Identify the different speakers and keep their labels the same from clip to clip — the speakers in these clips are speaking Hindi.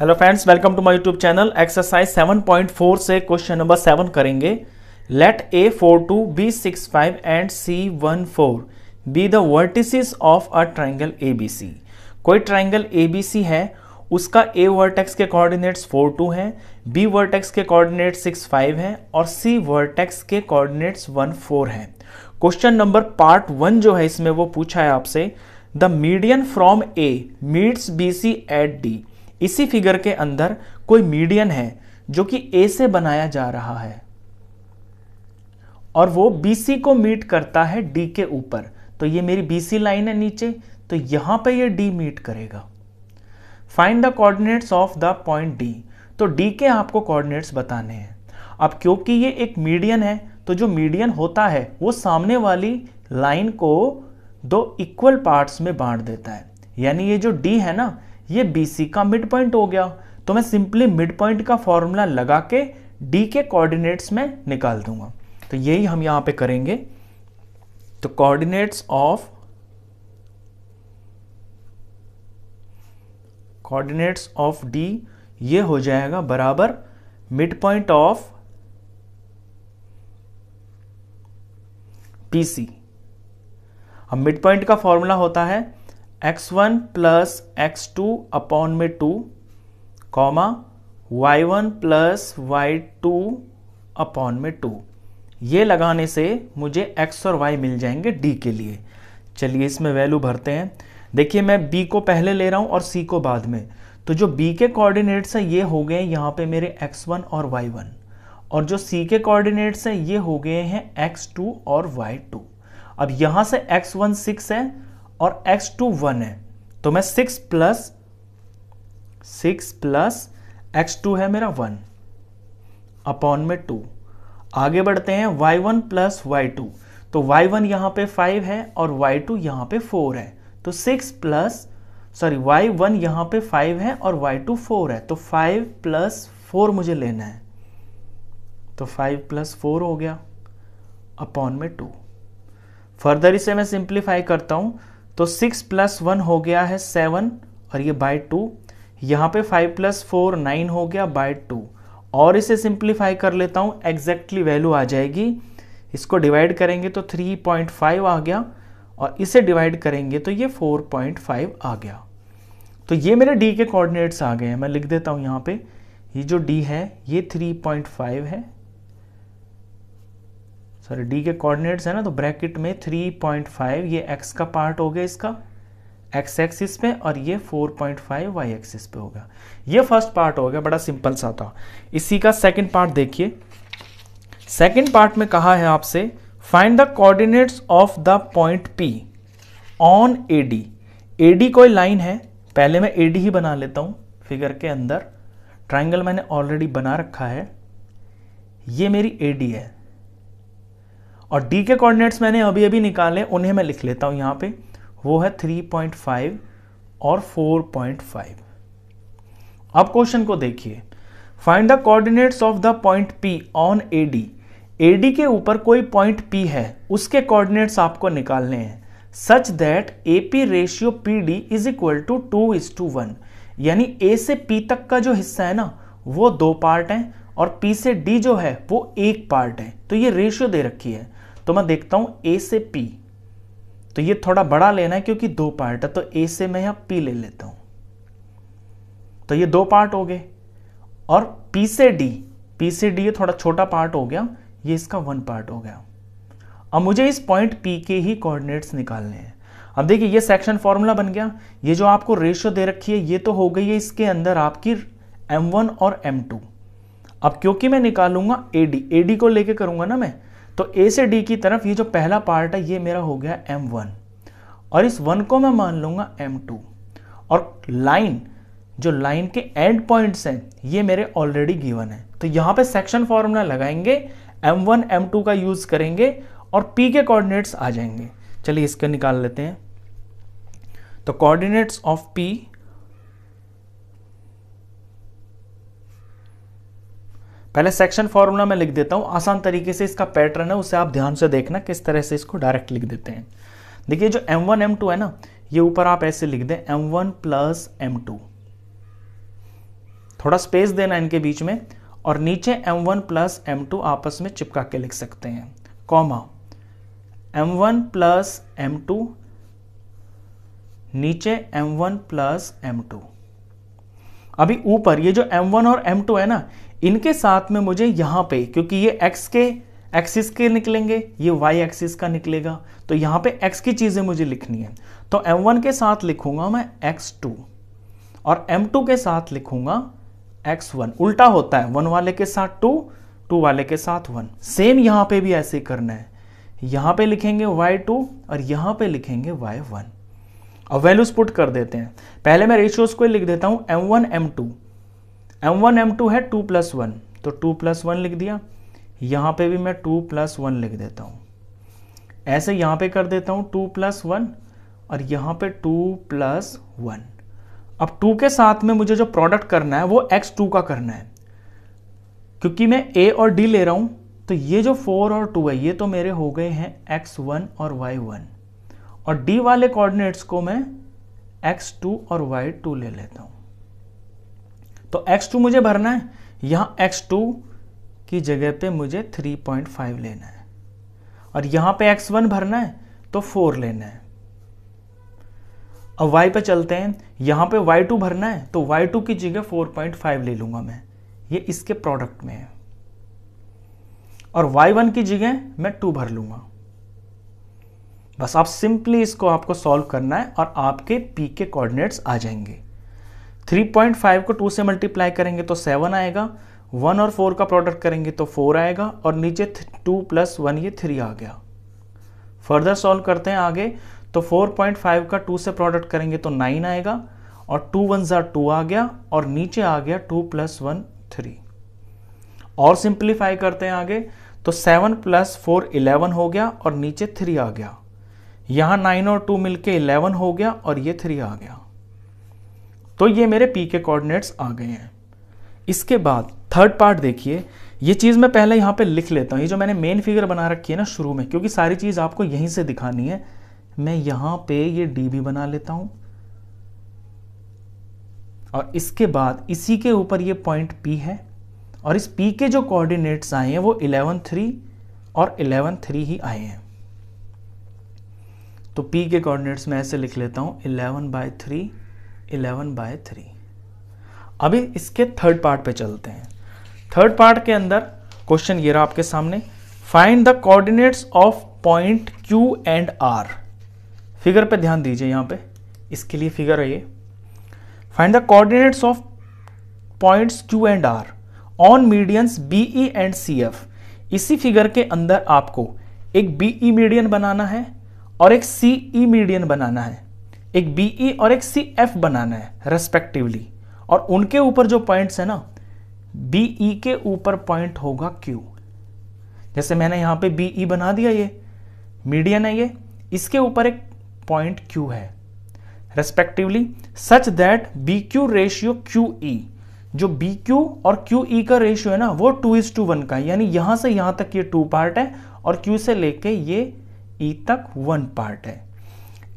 Speaker 1: hello friends welcome to my YouTube channel exercise 7.4 से क्वेश्चन नंबर सेवन करेंगे let A four two B six five and C one four be the vertices of a triangle ABC कोई ट्रायंगल एबीसी है उसका ए वर्टेक्स के कोऑर्डिनेट्स फोर टू हैं बी वर्टेक्स के कोऑर्डिनेट सिक्स फाइव हैं और सी वर्टेक्स के कोऑर्डिनेट्स वन फोर हैं क्वेश्चन नंबर पार्ट वन जो है इसमें वो पूछा है आपसे the median from A meets B C at D इसी फिगर के अंदर कोई मीडियन है जो कि ए से बनाया जा रहा है और वो बीसी को मीट करता है डी के ऊपर तो ये मेरी बीसी लाइन है नीचे तो यहां पे ये डी मीट करेगा find the coordinates of the point D तो डी के आपको कोऑर्डिनेट्स बताने हैं अब क्योंकि ये एक मीडियन है तो जो मीडियन होता है वो सामने वाली लाइन को दो इक्वल पार्ट्स में बांट देता है यानी ये जो डी है ना ये BC का मिड पॉइंट हो गया तो मैं सिंपली मिड पॉइंट का फॉर्मूला लगा के डी के कोऑर्डिनेट्स में निकाल दूंगा तो यही हम यहां पे करेंगे तो coordinates of coordinates of D ये हो जाएगा बराबर मिड पॉइंट ऑफ PC अब मिड पॉइंट का फॉर्मूला होता है x one plus x two upon में two comma y one plus y two upon में टू ये लगाने से मुझे x और y मिल जाएंगे d के लिए चलिए इसमें वैल्यू भरते हैं देखिए मैं b को पहले ले रहा हूँ और c को बाद में तो जो b के कोऑर्डिनेट्स हैं ये हो गए यहाँ पे मेरे x1 और y1 और जो c के कोऑर्डिनेट्स हैं ये हो गए हैं x2 और y2 अब यहाँ से x1 सिक्स है और एक्स टू वन है तो मैं six plus six plus x two है मेरा वन अपॉन में टू आगे बढ़ते हैं y one plus y two तो वाई वन यहां पर फाइव है और वाई टू यहां पर फोर है तो six plus sorry y one यहां पर फाइव है और वाई टू फोर है तो फाइव प्लस फोर मुझे लेना है तो फाइव प्लस फोर हो गया अपॉन में टू फर्दर इसे मैं सिंप्लीफाई करता हूं तो सिक्स प्लस वन हो गया है सेवन और ये बाय टू यहाँ पे फाइव प्लस फोर नाइन हो गया बाय टू और इसे सिंप्लीफाई कर लेता हूँ एग्जैक्टली वैल्यू आ जाएगी इसको डिवाइड करेंगे तो थ्री पॉइंट फाइव आ गया और इसे डिवाइड करेंगे तो ये फोर पॉइंट फाइव आ गया तो ये मेरे डी के कोऑर्डिनेट्स आ गए हैं मैं लिख देता हूँ यहाँ पे ये जो डी है ये थ्री पॉइंट फाइव है सॉरी डी के कोऑर्डिनेट्स है ना तो ब्रैकेट में 3.5 ये एक्स का पार्ट हो गया इसका एक्स एक्सिस पे और ये 4.5 वाई एक्सिस पे होगा ये फर्स्ट पार्ट हो गया बड़ा सिंपल सा था इसी का सेकंड पार्ट देखिए सेकंड पार्ट में कहा है आपसे find the coordinates of the point P on A D A D कोई लाइन है पहले मैं ए डी ही बना लेता हूँ फिगर के अंदर ट्राइंगल मैंने ऑलरेडी बना रखा है ये मेरी ए डी है और डी के कोऑर्डिनेट्स मैंने अभी अभी निकाले उन्हें मैं लिख लेता हूँ यहाँ पे वो है 3.5 और 4.5 अब क्वेश्चन को देखिए find the coordinates of the point P on A D A D के ऊपर कोई पॉइंट पी है उसके कोऑर्डिनेट्स आपको निकालने हैं such that A P ratio P D is equal to two is to one यानी ए से पी तक का जो हिस्सा है ना वो दो पार्ट हैं और पी से डी जो है वो एक पार्ट है तो ये रेशियो दे रखी है तो मैं देखता हूं ए से पी तो ये थोड़ा बड़ा लेना है क्योंकि दो पार्ट है तो ए से मैं यहां पी ले लेता हूं तो ये दो पार्ट हो गए और पी से डी पी से डी ये थोड़ा छोटा पार्ट हो गया ये इसका वन पार्ट हो गया अब मुझे इस पॉइंट पी के ही कोऑर्डिनेट्स निकालने हैं अब देखिए ये सेक्शन फॉर्मूला बन गया ये जो आपको रेशियो दे रखी है ये तो हो गई है इसके अंदर आपकी वन और टू अब क्योंकि मैं निकालूंगा एडी एडी को लेके करूंगा ना मैं तो ए से डी की तरफ ये जो पहला पार्ट है ये मेरा हो गया एम वन और इस वन को मैं मान लूंगा एम टू और लाइन जो लाइन के एंड पॉइंट्स हैं ये मेरे ऑलरेडी गिवन है तो यहां पे सेक्शन फॉर्मूला लगाएंगे एम वन एम टू का यूज़ करेंगे और पी के कोऑर्डिनेट्स आ जाएंगे चलिए इसके निकाल लेते हैं तो कोऑर्डिनेट्स ऑफ पी पहले सेक्शन फार्मूला में लिख देता हूँ आसान तरीके से इसका पैटर्न है उसे आप ध्यान से देखना किस तरह से इसको डायरेक्ट लिख देते हैं देखिए जो M1 M2 है ना ये ऊपर आप ऐसे लिख दें M1 वन प्लस एम थोड़ा स्पेस देना इनके बीच में और नीचे M1 वन प्लस एम आपस में चिपका के लिख सकते हैं comma M1 one plus M नीचे M1 वन प्लस एम अभी ऊपर ये जो M1 और M2 है ना इनके साथ में मुझे यहां पे क्योंकि ये x के एक्सिस के निकलेंगे ये y एक्सिस का निकलेगा तो यहां पे x की चीज़ें मुझे लिखनी है तो m1 के साथ लिखूंगा मैं x2 और m2 के साथ लिखूंगा x1 उल्टा होता है वन वाले के साथ टू टू वाले के साथ वन सेम यहां पे भी ऐसे करना है यहां पे लिखेंगे y2 और यहां पे लिखेंगे y1 और वैल्यूज पुट कर देते हैं पहले मैं रेशियोज को लिख देता हूं m1 m2 M one M two है टू प्लस वन तो टू प्लस वन लिख दिया यहाँ पे भी मैं टू प्लस वन लिख देता हूँ ऐसे यहाँ पे कर देता हूँ टू प्लस वन और यहाँ पे टू प्लस वन अब टू के साथ में मुझे जो प्रोडक्ट करना है वो एक्स टू का करना है क्योंकि मैं ए और डी ले रहा हूँ तो ये जो फोर और टू है ये तो मेरे हो गए हैं एक्स वन और वाई वन और डी वाले कोऑर्डिनेट्स को मैं एक्स टू और वाई टू ले लेता हूँ तो x2 मुझे भरना है एक्स x2 की जगह पे मुझे 3.5 लेना है और यहां पे x1 भरना है तो 4 लेना है अब y पे चलते हैं यहां पे y2 भरना है तो y2 की जगह 4.5 ले लूंगा मैं ये इसके प्रोडक्ट में है और y1 की जगह मैं 2 भर लूंगा बस आप सिंपली इसको आपको सॉल्व करना है और आपके पी के कोऑर्डिनेट्स आ जाएंगे 3.5 को 2 से मल्टीप्लाई करेंगे तो 7 आएगा 1 और 4 का प्रोडक्ट करेंगे तो 4 आएगा और नीचे 2 प्लस वन ये 3 आ गया फर्दर सॉल्व करते हैं आगे तो 4.5 का 2 से प्रोडक्ट करेंगे तो 9 आएगा और 2 वन जार टू आ गया और नीचे आ गया 2 प्लस वन थ्री और सिंप्लीफाई करते हैं आगे तो 7 प्लस फोर इलेवन हो गया और नीचे 3 आ गया यहाँ 9 और 2 मिलके 11 हो गया और ये 3 आ गया तो ये मेरे पी के कोऑर्डिनेट्स आ गए हैं इसके बाद थर्ड पार्ट देखिए ये चीज़ मैं पहले यहाँ पे लिख लेता हूँ ये जो मैंने मेन फिगर बना रखी है ना शुरू में क्योंकि सारी चीज़ आपको यहीं से दिखानी है मैं यहाँ पे ये डी भी बना लेता हूँ और इसके बाद इसी के ऊपर ये पॉइंट पी है और इस पी के जो कोऑर्डिनेट्स आए हैं वो इलेवन थ्री और इलेवन थ्री ही आए हैं तो पी के कोऑर्डिनेट्स मैं ऐसे लिख लेता हूँ eleven by three eleven by three अभी इसके थर्ड पार्ट पे चलते हैं थर्ड पार्ट के अंदर क्वेश्चन ये रहा आपके सामने find the coordinates of point Q and R figure पे ध्यान दीजिए यहाँ पे इसके लिए फिगर है ये find the coordinates of points Q and R on medians B E and F इसी फिगर के अंदर आपको एक बीई मीडियन e बनाना है और एक सीई मीडियन e बनाना है एक बी ई e और एक सी एफ बनाना है रेस्पेक्टिवली और उनके ऊपर जो पॉइंट्स है ना बी ई e के ऊपर पॉइंट होगा क्यू जैसे मैंने यहां पे बी ई e बना दिया ये मीडियन है ये इसके ऊपर एक पॉइंट क्यू है respectively such that B Q ratio Q E जो बी क्यू और क्यू ई का रेशियो है ना वो टू इज टू वन का यानी यहां से यहां तक ये टू पार्ट है और क्यू से लेके ये ई e तक वन पार्ट है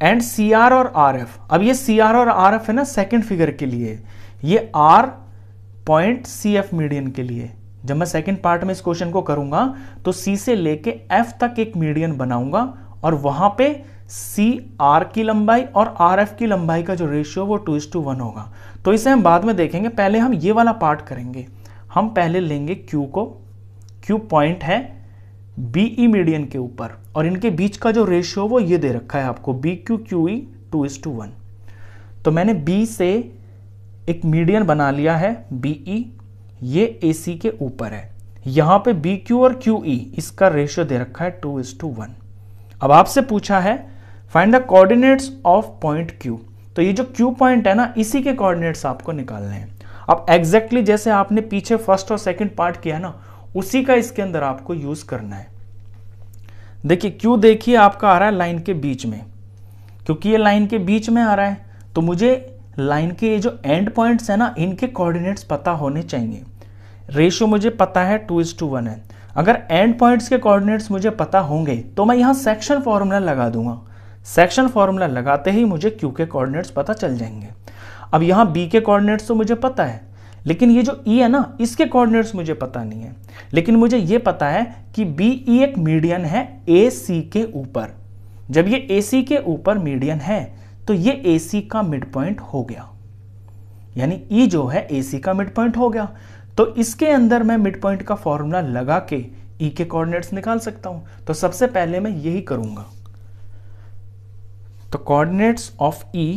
Speaker 1: एंड सी आर और आर एफ अब ये सी आर और आर एफ है ना सेकेंड फिगर के लिए ये R point C F median के लिए जब मैं सेकेंड पार्ट में इस क्वेश्चन को करूंगा तो सी से लेके एफ तक एक मीडियन बनाऊंगा और वहां पे सी आर की लंबाई और आर एफ की लंबाई का जो रेशियो वो टू इज टू वन होगा तो इसे हम बाद में देखेंगे पहले हम ये वाला पार्ट करेंगे हम पहले लेंगे क्यू को क्यू पॉइंट है बीई मीडियन e के ऊपर और इनके बीच का जो रेशियो वो ये दे रखा है आपको B Q Q E two is to one तो मैंने बी से एक मीडियन बना लिया है ई e, ये ए सी के ऊपर है यहाँ पे बी क्यू और क्यू ई e, इसका रेशियो दे रखा है टू इज टू वन अब आपसे पूछा है find the coordinates of point Q तो ये जो क्यू पॉइंट है ना इसी के कोऑर्डिनेट्स आपको निकालने हैं अब एग्जैक्टली जैसे आपने पीछे फर्स्ट और सेकंड पार्ट किया ना उसी का इसके अंदर आपको यूज करना है देखिए क्यू देखिए आपका आ रहा है लाइन के बीच में क्योंकि ये लाइन के बीच में आ रहा है तो मुझे लाइन के ये जो एंड पॉइंट्स है ना इनके कोऑर्डिनेट्स पता होने चाहिए रेशियो मुझे पता है टू इज टू वन है अगर एंड पॉइंट्स के कोऑर्डिनेट्स मुझे पता होंगे तो मैं यहाँ सेक्शन फार्मूला लगा दूंगा सेक्शन फार्मूला लगाते ही मुझे क्यू के कोऑर्डिनेट्स पता चल जाएंगे अब यहाँ बी के कोऑर्डिनेट्स तो मुझे पता है लेकिन ये जो ई e है ना इसके कोऑर्डिनेट्स मुझे पता नहीं है लेकिन मुझे ये पता है कि बी ई e एक मीडियन है ए सी के ऊपर जब ये ए सी के ऊपर मीडियन है तो ये ए सी का मिड पॉइंट हो गया यानी ई e जो है ए सी का मिड पॉइंट हो गया तो इसके अंदर मैं मिड पॉइंट का फॉर्मूला लगा के ई e के कोऑर्डिनेट्स निकाल सकता हूं तो सबसे पहले मैं यही करूंगा तो कोऑर्डिनेट्स ऑफ ई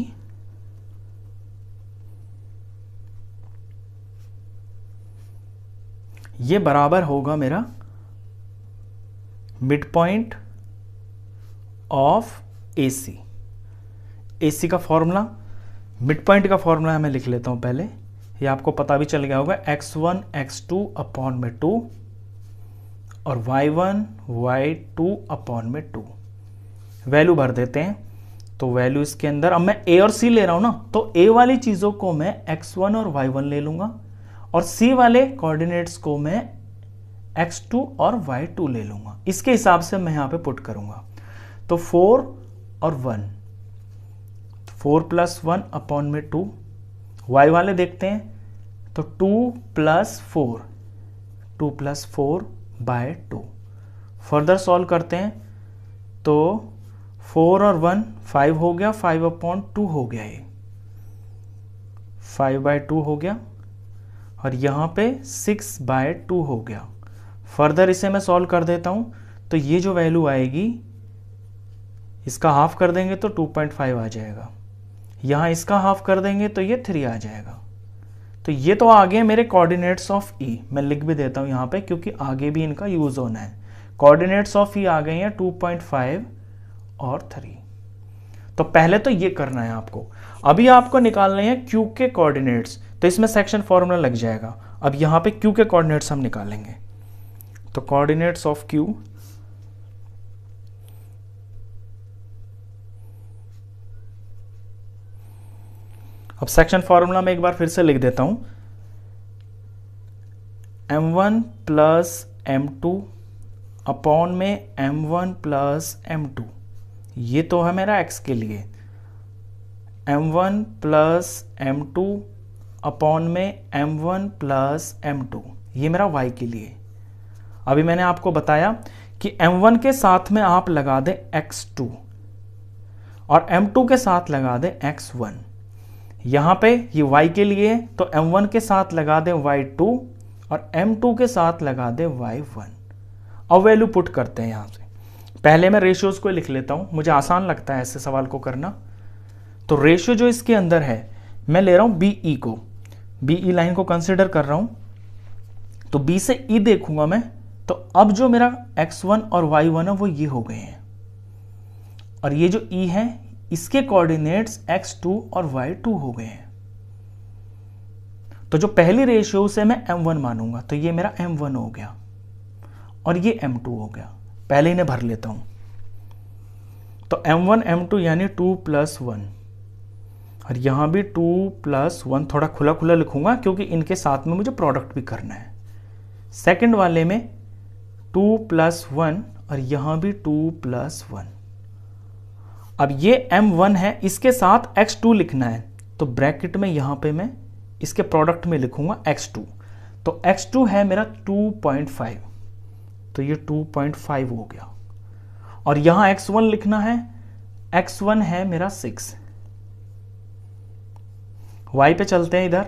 Speaker 1: ये बराबर होगा मेरा mid point of A C A C का फॉर्मूला मिड पॉइंट का फॉर्मूला मैं लिख लेता हूं पहले ये आपको पता भी चल गया होगा X one X two upon में टू और Y one Y two upon में टू वैल्यू भर देते हैं तो वैल्यू इसके अंदर अब मैं ए और सी ले रहा हूं ना तो ए वाली चीज़ों को मैं एक्स वन और वाई वन ले लूंगा और सी वाले कोऑर्डिनेट्स को मैं x2 और y2 ले लूंगा इसके हिसाब से मैं यहां पे पुट करूंगा तो 4 और 1 फोर प्लस वन अपॉन में टू वाई वाले देखते हैं तो two plus four two plus four by two further solve करते हैं तो फोर और वन फाइव हो गया फाइव अपॉन टू हो गया ये फाइव बाय टू हो गया और यहाँ पे सिक्स बाय टू हो गया फर्दर इसे मैं सॉल्व कर देता हूँ तो ये जो वैल्यू आएगी इसका हाफ कर देंगे तो टू पॉइंट फाइव आ जाएगा यहाँ इसका हाफ कर देंगे तो ये थ्री आ जाएगा तो ये तो आ मेरे कोऑर्डिनेट्स ऑफ ई मैं लिख भी देता हूँ यहाँ पे क्योंकि आगे भी इनका यूज़ होना है कॉर्डिनेट्स ऑफ ई आ गए हैं फाइव और थ्री तो पहले तो ये करना है आपको अभी आपको निकालने हैं क्यू के कोऑर्डिनेट्स तो इसमें सेक्शन फार्मूला लग जाएगा अब यहाँ पे क्यू के कोऑर्डिनेट्स हम निकालेंगे तो कोऑर्डिनेट्स ऑफ क्यू अब सेक्शन फार्मूला में एक बार फिर से लिख देता हूं M one plus M two upon में M one plus M two ये तो है मेरा एक्स के लिए M one plus M two upon में M one plus M two ये मेरा वाई के लिए अभी मैंने आपको बताया कि एम वन के साथ में आप लगा दें एक्स टू और एम टू के साथ लगा दें एक्स वन यहाँ पे ये y के लिए तो m1 के साथ लगा दें y2 और m2 के साथ लगा दें y1 अब वैल्यू पुट करते हैं यहां से पहले मैं रेशियोज को लिख लेता हूं मुझे आसान लगता है ऐसे सवाल को करना तो रेशियो जो इसके अंदर है मैं ले रहा हूं बी ई e को बी ई लाइन को कंसिडर कर रहा हूं तो बी से ई e देखूंगा मैं तो अब जो मेरा एक्स वन और वन है वो ये हो गए हैं और ये जो e है इसके कोऑर्डिनेट्स टू और टू हो गए हैं तो जो पहली रेशियो से मैं एम वन मानूंगा तो ये मेरा एम वन हो गया और ये एम टू हो गया पहले इन्हें भर लेता हूं तो एम वन एम टू यानी टू प्लस वन और यहाँ भी टू प्लस वन थोड़ा खुला खुला लिखूंगा क्योंकि इनके साथ में मुझे प्रोडक्ट भी करना है सेकंड वाले में टू प्लस वन और यहाँ भी टू प्लस वन अब ये एम वन है इसके साथ एक्स टू लिखना है तो ब्रैकेट में यहाँ पे मैं इसके प्रोडक्ट में लिखूंगा एक्स टू तो एक्स टू है मेरा टू पॉइंट फाइव तो ये टू पॉइंट फाइव हो गया और यहाँ एक्स वन लिखना है एक्स वन है मेरा सिक्स y पे चलते हैं इधर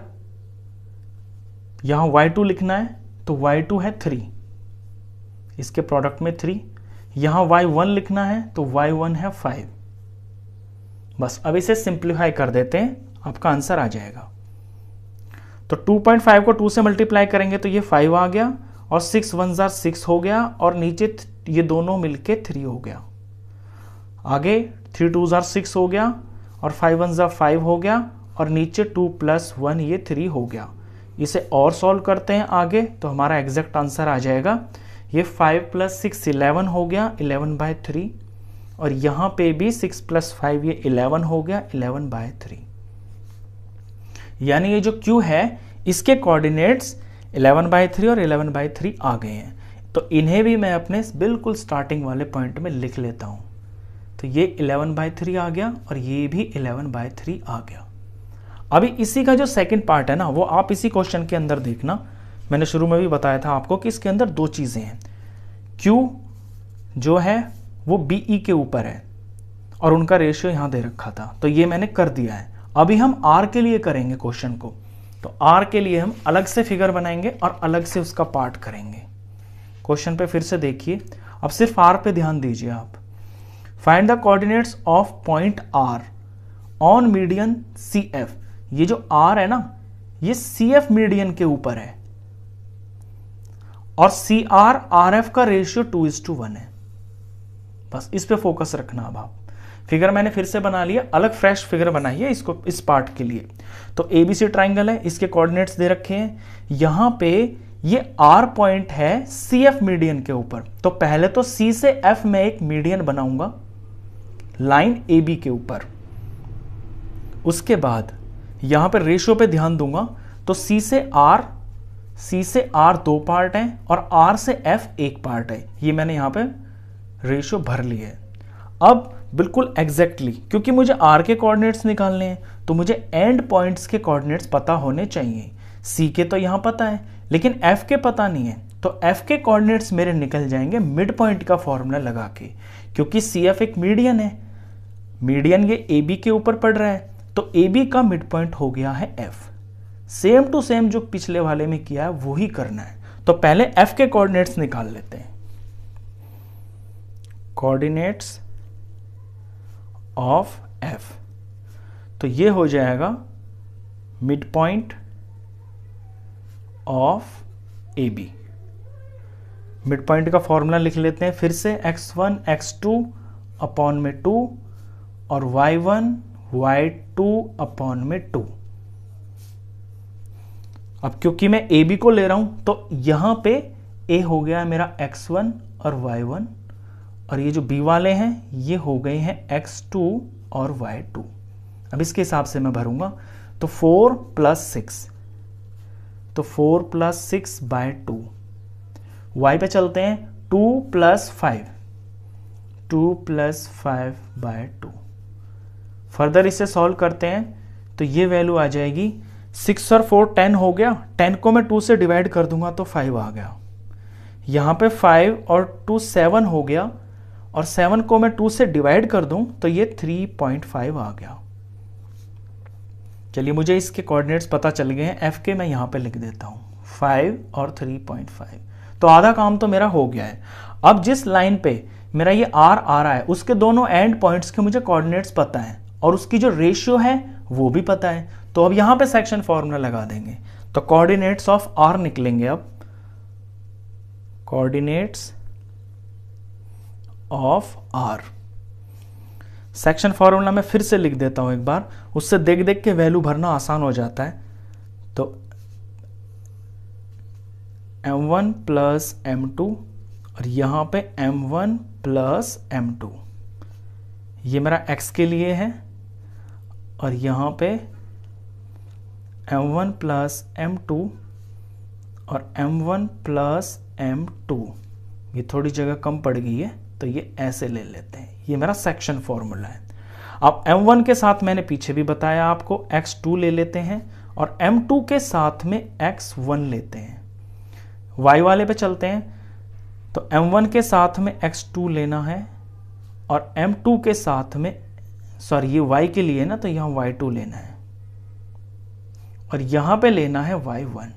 Speaker 1: यहां वाई टू लिखना है तो वाई टू है थ्री इसके प्रोडक्ट में थ्री यहां वाई वन लिखना है तो वाई वन है फाइव बस अब इसे सिंप्लीफाई कर देते हैं आपका आंसर आ जाएगा तो 2.5 को 2 से मल्टीप्लाई करेंगे तो ये 5 आ गया और 6 वन ज़ार सिक्स हो गया और नीचे ये दोनों मिलके 3 हो गया आगे थ्री टू ज़ार सिक्स हो गया और फाइव वन ज़ार फाइव हो गया और नीचे टू प्लस वन ये थ्री हो गया इसे और सॉल्व करते हैं आगे तो हमारा एग्जैक्ट आंसर आ जाएगा ये फाइव प्लस सिक्स इलेवन हो गया इलेवन बाय थ्री और यहाँ पे भी सिक्स प्लस फाइव ये इलेवन हो गया इलेवन बाय थ्री यानी ये जो क्यू है इसके कोऑर्डिनेट्स इलेवन बाय थ्री और इलेवन बाय थ्री आ गए हैं तो इन्हें भी मैं अपने बिल्कुल स्टार्टिंग वाले पॉइंट में लिख लेता हूँ तो ये इलेवन बाय थ्री आ गया और ये भी इलेवन बाय थ्री आ गया अभी इसी का जो सेकंड पार्ट है ना वो आप इसी क्वेश्चन के अंदर देखना मैंने शुरू में भी बताया था आपको कि इसके अंदर दो चीज़ें हैं क्यू जो है वो बी e के ऊपर है और उनका रेशियो यहां दे रखा था तो ये मैंने कर दिया है अभी हम आर के लिए करेंगे क्वेश्चन को तो आर के लिए हम अलग से फिगर बनाएंगे और अलग से उसका पार्ट करेंगे क्वेश्चन पे फिर से देखिए अब सिर्फ आर पे ध्यान दीजिए आप find the coordinates of point R on median C F ये जो आर है ना ये सी एफ मीडियन के ऊपर है और सी आर आर एफ का ratio two is to one है बस इस पे फोकस रखना अब आप फिगर मैंने फिर से बना लिया अलग फ्रेश फिगर बनाई है इसको इस पार्ट के लिए तो ए बी सी ट्राइंगल है इसके कोऑर्डिनेट्स दे रखे हैं यहां पे ये आर पॉइंट है सी एफ मीडियन के ऊपर तो पहले तो सी से एफ में एक मीडियन बनाऊंगा लाइन ए बी के ऊपर उसके बाद यहां पर रेशियो पे ध्यान दूंगा तो सी से आर सी से आर दो पार्ट हैं और आर से एफ एक पार्ट है ये मैंने यहां पे रेशियो भर ली है अब बिल्कुल एग्जैक्टली exactly, क्योंकि मुझे आर के कोऑर्डिनेट्स निकालने हैं तो मुझे एंड पॉइंट्स के कोऑर्डिनेट्स पता होने चाहिए सी के तो यहां पता है लेकिन एफ के पता नहीं है तो एफ के कोऑर्डिनेट्स मेरे निकल जाएंगे मिड पॉइंट का फॉर्मूला लगा के क्योंकि सी एफ एक मीडियन है मीडियन ये ए बी के ऊपर पड़ रहा है तो ए बी का मिड पॉइंट हो गया है एफ सेम टू सेम जो पिछले वाले में किया है वो ही करना है तो पहले एफ के कोऑर्डिनेट्स निकाल लेते हैं कोऑर्डिनेट्स ऑफ एफ तो ये हो जाएगा mid point of A B mid point का फॉर्मूला लिख लेते हैं फिर से X one X two upon में टू और Y one Y two upon में टू अब क्योंकि मैं ए बी को ले रहा हूं तो यहां पे ए हो गया मेरा एक्स वन और वाई वन और ये जो बी वाले हैं ये हो गए हैं एक्स टू और वाई टू अब इसके हिसाब से मैं भरूंगा तो फोर प्लस सिक्स तो four plus six by two Y पे चलते हैं two plus five two plus five by two further इसे सॉल्व करते हैं तो ये वैल्यू आ जाएगी सिक्स और फोर टेन हो गया टेन को मैं टू से डिवाइड कर दूंगा तो फाइव आ गया यहाँ पे फाइव और टू सेवन हो गया और सेवन को मैं टू से डिवाइड कर दूँ तो ये थ्री पॉइंट फाइव आ गया चलिए मुझे इसके कोऑर्डिनेट्स पता चल गए हैं एफ के मैं यहाँ पे लिख देता हूँ फाइव और थ्री पॉइंट फाइव तो आधा काम तो मेरा हो गया है अब जिस लाइन पे मेरा ये आर आ रहा है उसके दोनों एंड पॉइंट्स के मुझे कॉर्डिनेट्स पता हैं और उसकी जो रेशियो है वो भी पता है तो अब यहां पे सेक्शन फॉर्मूला लगा देंगे तो कोऑर्डिनेट्स ऑफ आर निकलेंगे अब coordinates of R section formula मैं फिर से लिख देता हूं एक बार उससे देख देख के वैल्यू भरना आसान हो जाता है तो m1 वन प्लस एम और यहां पे m1 वन प्लस एम ये मेरा x के लिए है और यहाँ पे m1 वन प्लस एम और m1 वन प्लस एम ये थोड़ी जगह कम पड़ गई है तो ये ऐसे ले लेते हैं ये मेरा सेक्शन फॉर्मूला है अब m1 के साथ मैंने पीछे भी बताया आपको x2 ले लेते हैं और m2 के साथ में x1 लेते हैं y वाले पे चलते हैं तो m1 के साथ में x2 लेना है और m2 के साथ में सॉरी ये y के लिए ना तो यहाँ y2 लेना है और यहां पे लेना है y1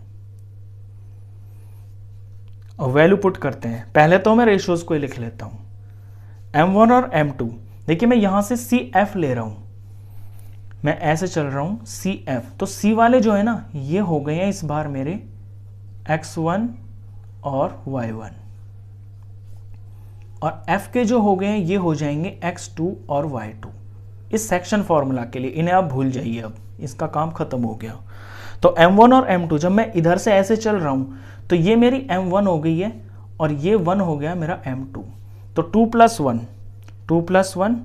Speaker 1: और वैल्यू पुट करते हैं पहले तो मैं रेशियोज को लिख लेता एम m1 और m2 देखिए मैं यहां से सी एफ ले रहा हूं मैं ऐसे चल रहा हूं सी एफ तो सी वाले जो है ना ये हो गए हैं इस बार मेरे एक्स वन और वाई वन और एफ के जो हो गए हैं ये हो जाएंगे एक्स टू और वाई टू इस सेक्शन फार्मूला के लिए इन्हें आप भूल जाइए अब इसका काम खत्म हो गया तो M1 और M2 जब मैं इधर से ऐसे चल रहा हूँ तो ये मेरी M1 हो गई है और ये वन हो गया मेरा M2 तो two plus one two plus one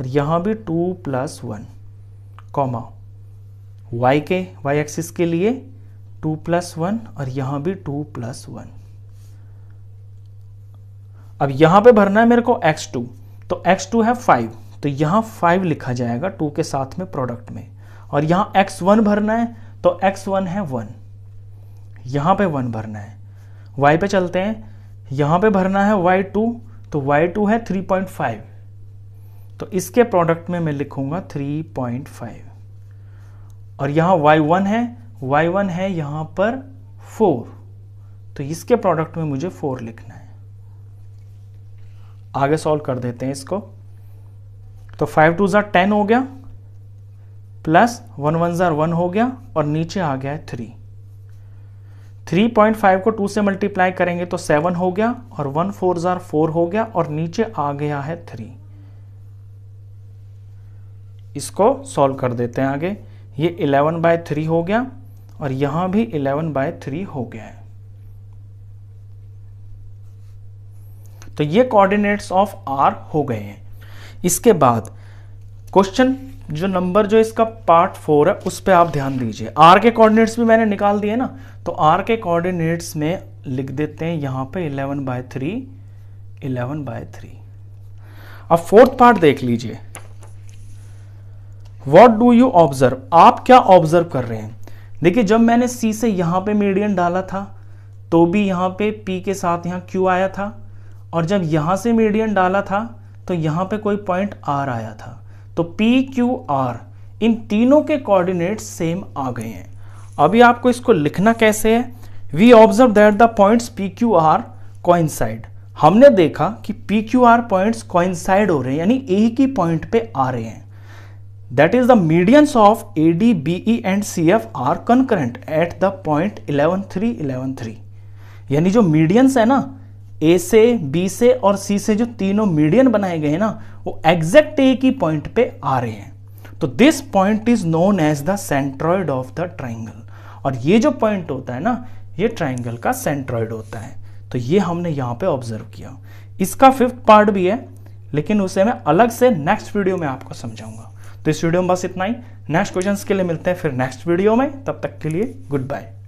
Speaker 1: और यहाँ भी two plus one comma y के y एक्सिस के लिए टू प्लस वन और यहाँ भी टू प्लस वन अब यहाँ पे भरना है मेरे को x2 तो x2 है फाइव तो यहाँ फाइव लिखा जाएगा टू के साथ में प्रोडक्ट में और यहाँ एक्स वन भरना है तो एक्स वन है वन यहाँ पे वन भरना है वाई पे चलते हैं यहाँ पे भरना है वाई टू तो वाई टू है थ्री पॉइंट फाइव तो इसके प्रोडक्ट में मैं लिखूंगा थ्री पॉइंट फाइव और यहाँ वाई वन है वाई वन है यहाँ पर फोर तो इसके प्रोडक्ट में मुझे फोर लिखना है आगे सॉल्व कर देते हैं इसको तो फाइव टू ज़ार टेन हो गया प्लस वन वन ज़ार वन हो गया और नीचे आ गया है थ्री थ्री पॉइंट फाइव को टू से मल्टीप्लाई करेंगे तो सेवन हो गया और वन फोर ज़ार फोर हो गया और नीचे आ गया है थ्री इसको सॉल्व कर देते हैं आगे ये इलेवन बाय थ्री हो गया और यहाँ भी इलेवन बाय थ्री हो गया है तो ये कोऑर्डिनेट्स ऑफ आर हो गए हैं इसके बाद क्वेश्चन जो नंबर जो इसका पार्ट फोर है उस पर आप ध्यान दीजिए आर के कोऑर्डिनेट्स भी मैंने निकाल दिए ना तो आर के कोऑर्डिनेट्स में लिख देते हैं यहां पे 11 by three eleven by three अब फोर्थ पार्ट देख लीजिए व्हाट डू यू ऑब्जर्व आप क्या ऑब्जर्व कर रहे हैं देखिए जब मैंने सी से यहां पर मीडियन डाला था तो भी यहां पर पी के साथ यहां क्यू आया था और जब यहां से मीडियन डाला था तो यहाँ पे कोई पॉइंट आर आया था तो पी क्यू आर इन तीनों के कोऑर्डिनेट सेम आ गए हैं अभी आपको इसको लिखना कैसे है we observe that the points P Q R coincide हमने देखा कि P Q R points coincide हो रहे हैं यानी ए की पॉइंट पे आ रहे हैं that is the medians of A D B E and C F are concurrent at the point eleven three eleven three यानी जो मीडियंस है ना ए से बी से और सी से जो तीनों मीडियन बनाए गए हैं ना वो एग्जैक्ट एक ही पॉइंट पे आ रहे हैं तो this point is known as the centroid of the triangle और ये जो पॉइंट होता है ना ये ट्राइंगल का सेंट्रॉइड होता है तो ये हमने यहाँ पे ऑब्जर्व किया इसका फिफ्थ पार्ट भी है लेकिन उसे मैं अलग से नेक्स्ट वीडियो में आपको समझाऊंगा तो इस वीडियो में बस इतना ही नेक्स्ट क्वेश्चंस के लिए मिलते हैं फिर नेक्स्ट वीडियो में तब तक के लिए गुड बाय